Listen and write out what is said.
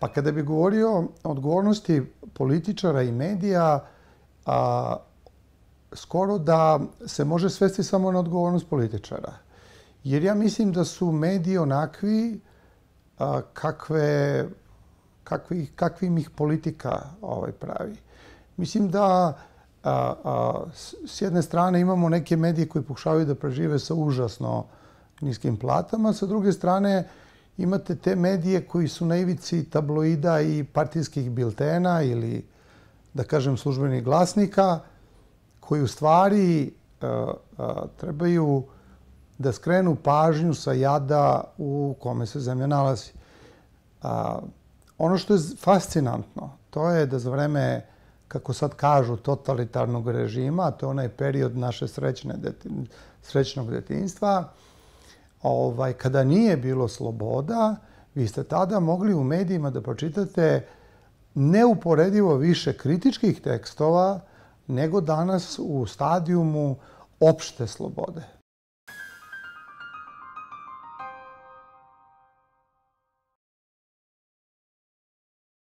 Pa kada bi govorio o odgovornosti političara i medija, a, skoro da se može svesti samo na odgovornost političara. Jer ja mislim da su mediji onakvi a, kakve, kakvi, kakvim ih politika ovaj, pravi. Mislim da a, a, s jedne strane imamo neke medije koji pokušavaju da prežive sa užasno niskim platama, sa druge strane imate te medije koji su na ivici tabloida i partijskih biltena ili, da kažem, službenih glasnika, koji u stvari e, e, trebaju da skrenu pažnju sa jada u kome se zemlja nalazi. A, ono što je fascinantno, to je da za vreme, kako sad kažu, totalitarnog režima, to je onaj period naše srećne srećnog detinjstva, ovaj, kada nije bilo sloboda, vi ste tada mogli u medijima da pročitate neuporedivo više kritičkih tekstova nego danas u stadijumu opšte slobode.